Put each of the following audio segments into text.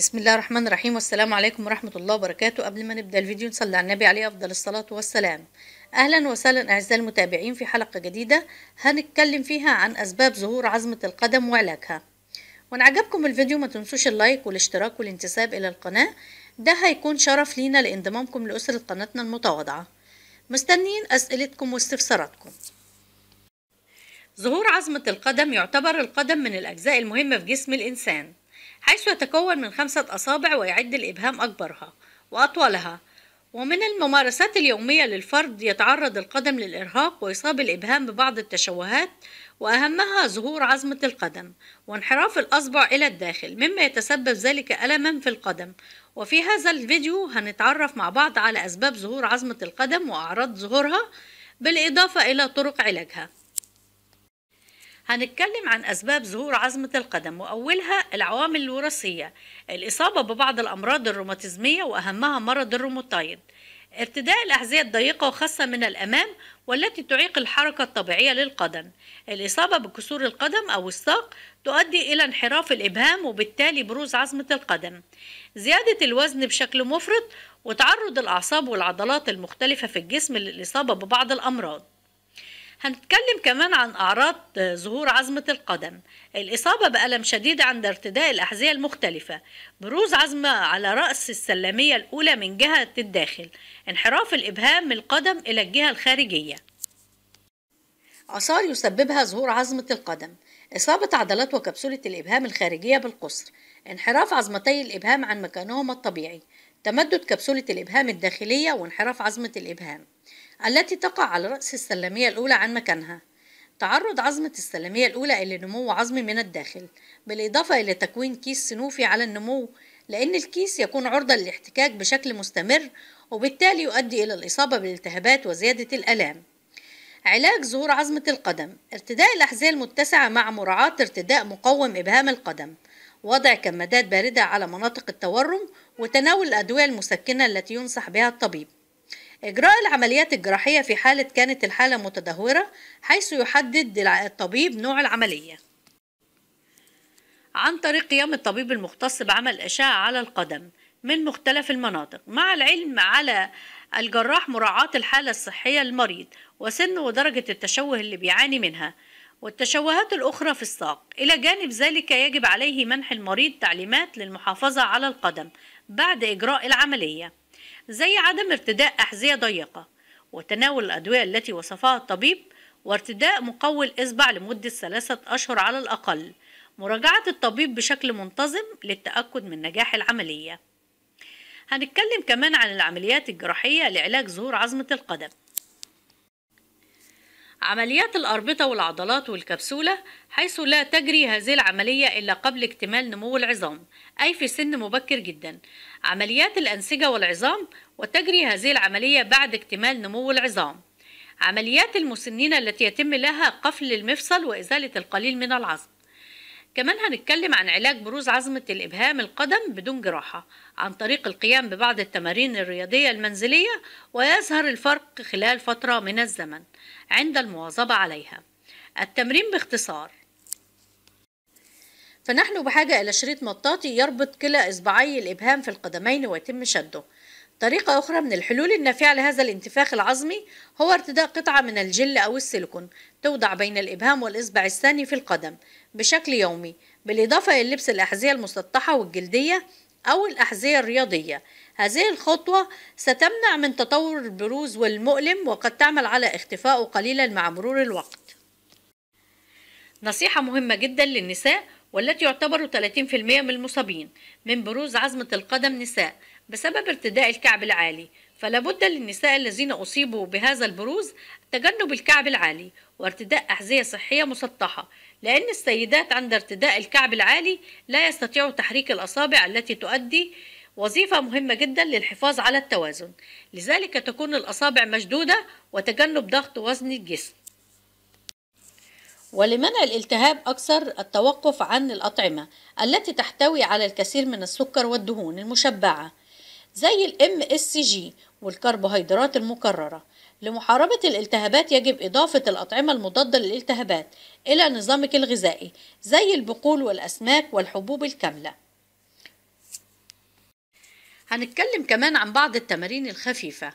بسم الله الرحمن الرحيم والسلام عليكم ورحمة الله وبركاته قبل ما نبدأ الفيديو نصلي على النبي عليه أفضل الصلاة والسلام أهلا وسهلا أعزائي المتابعين في حلقة جديدة هنتكلم فيها عن أسباب ظهور عظمة القدم وعلاجها وإن عجبكم الفيديو ما تنسوش اللايك والاشتراك والانتساب إلى القناة ده هيكون شرف لينا لانضمامكم لأسرة قناتنا المتواضعة مستنين أسئلتكم واستفساراتكم ظهور عظمة القدم يعتبر القدم من الأجزاء المهمة في جسم الإنسان حيث يتكون من خمسة أصابع ويعد الإبهام أكبرها وأطولها ومن الممارسات اليومية للفرد يتعرض القدم للإرهاق ويصاب الإبهام ببعض التشوهات وأهمها ظهور عظمة القدم وانحراف الأصبع إلى الداخل مما يتسبب ذلك ألما في القدم وفي هذا الفيديو هنتعرف مع بعض على أسباب ظهور عظمة القدم وأعراض ظهورها بالإضافة إلى طرق علاجها هنتكلم عن أسباب ظهور عظمة القدم وأولها العوامل الوراثية الإصابة ببعض الأمراض الروماتيزمية وأهمها مرض الروماتايد ارتداء الأحذية الضيقة وخاصة من الأمام والتي تعيق الحركة الطبيعية للقدم الإصابة بكسور القدم أو الساق تؤدي إلى انحراف الإبهام وبالتالي بروز عظمة القدم زيادة الوزن بشكل مفرط وتعرض الأعصاب والعضلات المختلفة في الجسم للإصابة ببعض الأمراض هنتكلم كمان عن أعراض ظهور عظمة القدم الإصابة بألم شديد عند ارتداء الأحذية المختلفة بروز عظمة على رأس السلامية الأولى من جهة الداخل انحراف الإبهام من القدم إلى الجهة الخارجية عصار يسببها ظهور عظمة القدم إصابة عضلات وكبسولة الإبهام الخارجية بالقصر انحراف عظمتي الإبهام عن مكانهما الطبيعي تمدد كبسولة الإبهام الداخلية وانحراف عظمة الإبهام التي تقع على رأس السلمية الأولى عن مكانها تعرض عظمة السلمية الأولى إلى نمو عظمي من الداخل بالإضافة إلى تكوين كيس سنوفي على النمو لأن الكيس يكون عرضة للاحتكاك بشكل مستمر وبالتالي يؤدي إلى الإصابة بالالتهابات وزيادة الآلام علاج ظهور عظمة القدم ارتداء الأحذية المتسعة مع مراعاة ارتداء مقوم إبهام القدم وضع كمادات باردة على مناطق التورم وتناول الأدوية المسكنة التي ينصح بها الطبيب إجراء العمليات الجراحية في حالة كانت الحالة متدهورة حيث يحدد الطبيب نوع العملية عن طريق قيام الطبيب المختص بعمل أشعة على القدم من مختلف المناطق مع العلم على الجراح مراعاة الحالة الصحية للمريض وسن ودرجة التشوه اللي بيعاني منها والتشوهات الأخرى في الساق إلى جانب ذلك يجب عليه منح المريض تعليمات للمحافظة على القدم بعد إجراء العملية زي عدم ارتداء أحذية ضيقة وتناول الأدوية التي وصفها الطبيب وارتداء مقوي الإصبع لمدة ثلاثة أشهر على الأقل مراجعة الطبيب بشكل منتظم للتأكد من نجاح العملية هنتكلم كمان عن العمليات الجراحية لعلاج ظهور عظمة القدم عمليات الأربطة والعضلات والكبسولة حيث لا تجري هذه العملية إلا قبل اكتمال نمو العظام أي في سن مبكر جدا عمليات الأنسجة والعظام وتجري هذه العملية بعد اكتمال نمو العظام عمليات المسنين التي يتم لها قفل المفصل وإزالة القليل من العظم كمان هنتكلم عن علاج بروز عظمة الإبهام القدم بدون جراحة عن طريق القيام ببعض التمارين الرياضية المنزلية ويظهر الفرق خلال فترة من الزمن عند المواظبة عليها التمرين باختصار فنحن بحاجة إلى شريط مطاطي يربط كلا إصبعي الإبهام في القدمين ويتم شده طريقة أخرى من الحلول النافعة لهذا الانتفاخ العظمي هو ارتداء قطعة من الجل أو السيليكون توضع بين الإبهام والإصبع الثاني في القدم بشكل يومي بالإضافة إلى لبس الأحذية المسطحة والجلدية أو الأحذية الرياضية هذه الخطوة ستمنع من تطور البروز والمؤلم وقد تعمل على اختفائه قليلا مع مرور الوقت نصيحة مهمة جدا للنساء والتي يعتبر 30% من المصابين من بروز عظمة القدم نساء بسبب ارتداء الكعب العالي فلا بد للنساء الذين أصيبوا بهذا البروز تجنب الكعب العالي وارتداء أحذية صحية مسطحة لأن السيدات عند ارتداء الكعب العالي لا يستطيعوا تحريك الأصابع التي تؤدي وظيفة مهمة جدا للحفاظ على التوازن لذلك تكون الأصابع مشدودة وتجنب ضغط وزن الجسم ولمنع الالتهاب أكثر التوقف عن الأطعمة التي تحتوي على الكثير من السكر والدهون المشبعة زي الام اس جي والكربوهيدرات المكررة لمحاربة الالتهابات يجب إضافة الأطعمة المضادة للالتهابات إلى نظامك الغذائي زي البقول والأسماك والحبوب الكاملة هنتكلم كمان عن بعض التمارين الخفيفة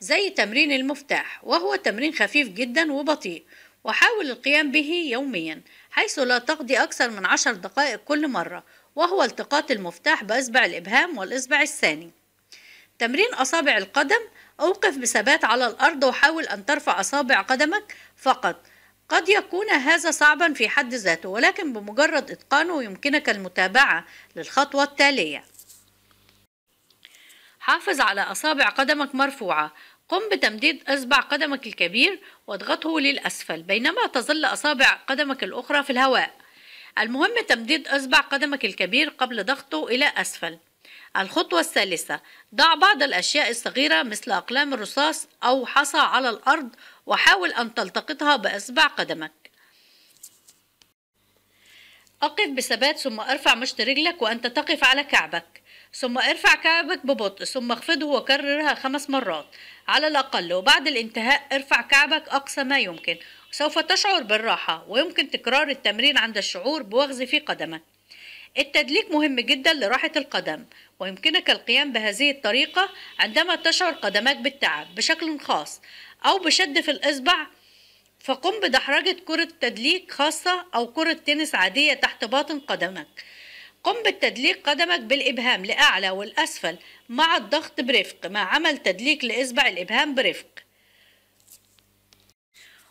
زي تمرين المفتاح وهو تمرين خفيف جدا وبطيء وحاول القيام به يوميا حيث لا تقضي أكثر من عشر دقائق كل مرة وهو التقاط المفتاح بإصبع الإبهام والإصبع الثاني تمرين أصابع القدم أوقف بثبات على الأرض وحاول أن ترفع أصابع قدمك فقط قد يكون هذا صعبا في حد ذاته ولكن بمجرد إتقانه يمكنك المتابعة للخطوة التالية حافظ على أصابع قدمك مرفوعة قم بتمديد إصبع قدمك الكبير واضغطه للأسفل بينما تظل أصابع قدمك الأخرى في الهواء المهم تمديد إصبع قدمك الكبير قبل ضغطه إلى أسفل الخطوة الثالثة ضع بعض الأشياء الصغيرة مثل أقلام الرصاص أو حصى على الأرض وحاول أن تلتقطها بإصبع قدمك أقف بثبات ثم ارفع مشط رجلك وأنت تقف على كعبك ثم ارفع كعبك ببطء ثم اخفضه وكررها خمس مرات على الأقل وبعد الانتهاء ارفع كعبك أقصى ما يمكن سوف تشعر بالراحة ويمكن تكرار التمرين عند الشعور بوغز في قدمك التدليك مهم جدا لراحة القدم ويمكنك القيام بهذه الطريقة عندما تشعر قدمك بالتعب بشكل خاص أو بشد في الإصبع فقم بدحرجة كرة تدليك خاصة أو كرة تنس عادية تحت باطن قدمك قم بالتدليك قدمك بالإبهام لأعلى والأسفل مع الضغط برفق مع عمل تدليك لإصبع الإبهام برفق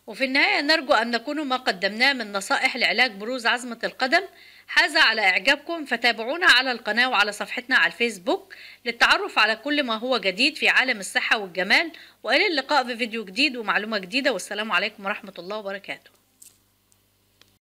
وفي النهاية نرجو أن نكون ما قدمناه من نصائح لعلاج بروز عظمة القدم حاز على إعجابكم فتابعونا على القناة وعلى صفحتنا على الفيسبوك للتعرف على كل ما هو جديد في عالم الصحة والجمال وإلى اللقاء في فيديو جديد ومعلومة جديدة والسلام عليكم ورحمة الله وبركاته